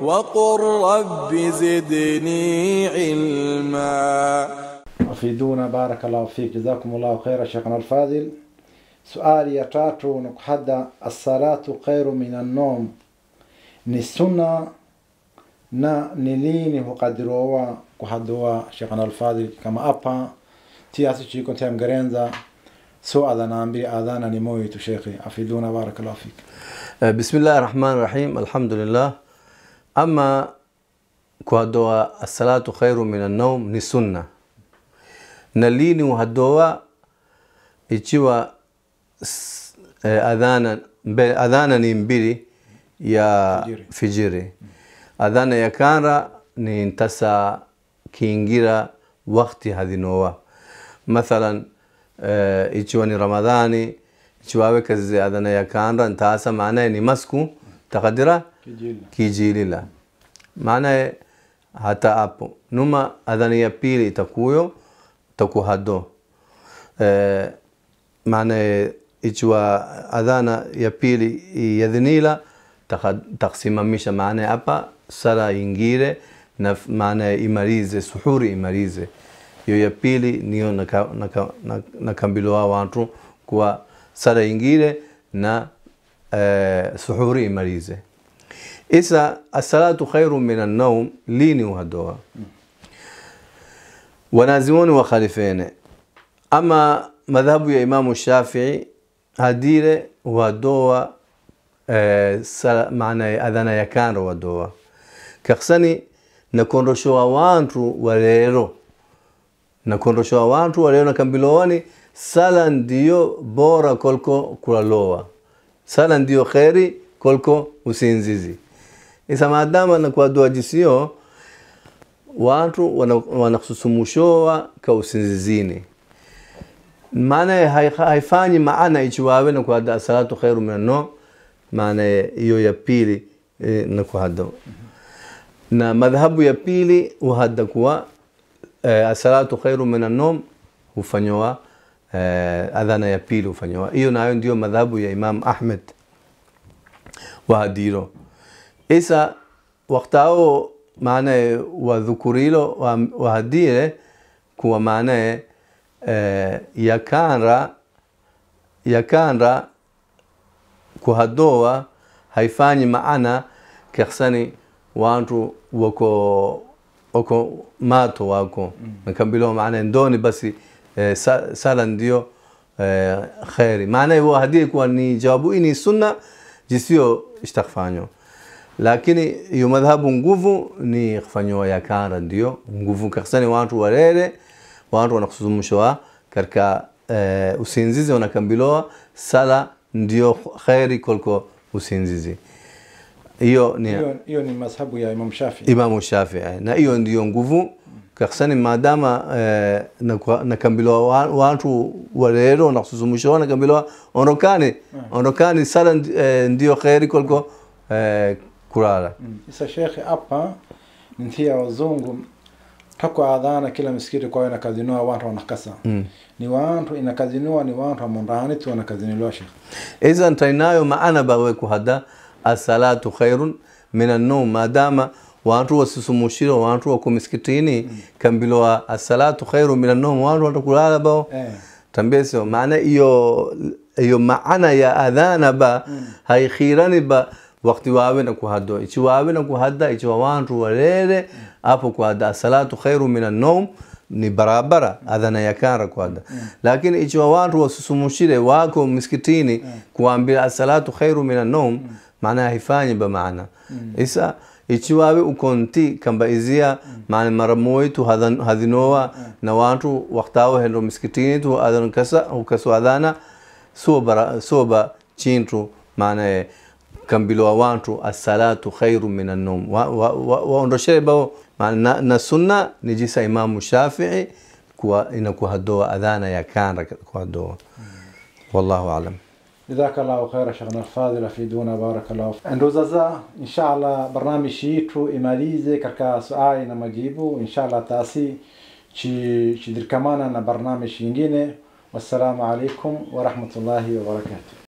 وقل رب زدني علما أفيدونا بارك الله فيك جزاكم الله خيرا شيخنا الفاضل سؤال يا تاتو نكحدا الصلاة خير من النوم نسنا نا نلين وقدروا كحدوا شيخنا الفاضل كما أبا تياسي شيكو تيام غرينزا سو أذانا أمبي أذانا نمويتو شيخي أفيدونا بارك الله فيك آه، بسم الله الرحمن الرحيم الحمد لله أما كوهدوا الصلاة خير من النوم نسنة نليني وهدوا إتشوا أذانا أذانا نمبري ya fijiri, fijiri. adhana ya kanra ni ntasa kiingira wakti hadinowa mathalan e, ichiwa ni ramadhani ichiwawe kazize adhana ya kanra ntaasa maanaye ni masku takadira kijilila. Maana hata hapo numa adhani ya pili itakuyo takuhado e, maana ichwa adhana ya pili yadhinila taksimamisha, maana hapa sala ingire na maana imalize suhuri imalize hiyo ya pili niyo nakambiloa wantu kuwa sala ingire na e, suhuri imalize Isa asalatu khairu min naum, lini uhaddoa wanazimoni wakhalifene ama madhabu ya Imamu Shafii hadire wadoa e, eh, maana adhana yakanro wadoa kakhsani nakondoshowa wanthu walero nakondoshowa wanthu walero nakambilowani sala ndiyo bora kolko kulaloa sala ndiyo kheri kolko usinzizi Isa maadamu anakuwa dua jisio watu wanakususumushoa kausinzizini maana haifanyi maana ichiwawe na kuhada asalatu khairu minanno maana iyo ya pili e, na na madhhabu ya pili uhada kuwa e, eh, asalatu khairu minannom hufanyowa e, eh, adhana ya pili hufanyowa hiyo nayo ndio madhhabu ya Imam Ahmed wahadiro Esa waqtao maana wa dhukurilo wa hadire kuwa e, maana yakanra yakanra kuhadoa haifanyi maana keksani wantu wako wako mato wako mm. nkambilo maana ndoni basi eh, sa, sala ndio eh, kheri maana hiyo hadii kuwa ni jawabu ini sunna jisiyo istaghfanyo lakini hiyo madhhabu nguvu ni kufanywa yakara, ndio nguvu kakisani, watu walele, watu wanakusuzumshwa katika e, eh, usinzizi, wanakambiloa sala ndio kheri kuliko usinzizi. Hiyo ni hiyo ni madhhabu ya Imam Shafi, Imam Shafi, eh. na hiyo ndio nguvu kakisani, madama e, eh, nakambiloa watu walelo, wanakusuzumshwa, wanakambiloa ondokani, ondokani, sala ndio kheri kuliko e, kulala mm. isa sheekhe hapa mthia wazungu takwa adhana kila misikiti kwayo inakazinua wantu wanakasa mm. ni wantu inakazinua ni wantu amundanitu wanakaziniliwa shekhe izan tainayo maana baweku hada asalatu khairun min annum madama wantu wasisumushire wantu waku miskitini mm. kambilwa asalatu khairu min annum wantu watakulala bao eh. tambesio maana iyo iyo maana ya adhana ba mm. haikhirani ba وقت واوين أكو هادو إيش واوين أكو هادا إيش وان رواليري أبو كو هادا الصلاة خير من النوم ni barabara adhana ya kara kwanza yeah. lakini ikiwa watu wasusumushire wako msikitini yeah. kuambia asalatu khairu minan naum yeah. maana haifanyi bamaana yeah. isa ichiwawe ukonti kamba izia mm. maana maramoi tu hadhinowa yeah. na watu waktawo hendo msikitini tu adhan kasa hukaso adhana soba soba chintu maana kukambilwa wantu assalatu khairu min annum waondoshele wa, wa, wa bao na, na sunna ni jisa imamu shafii kuwa inakuwa hadoa adhana ya kanra wallahu alam جزاك الله خير شيخنا الفاضل افيدونا بارك الله فيك اندوزازا ان شاء الله برنامج شيترو اماليزي كركا سؤالي na majibu ان شاء الله تاسي تشدر كمان برنامج ينجيني والسلام عليكم ورحمه الله وبركاته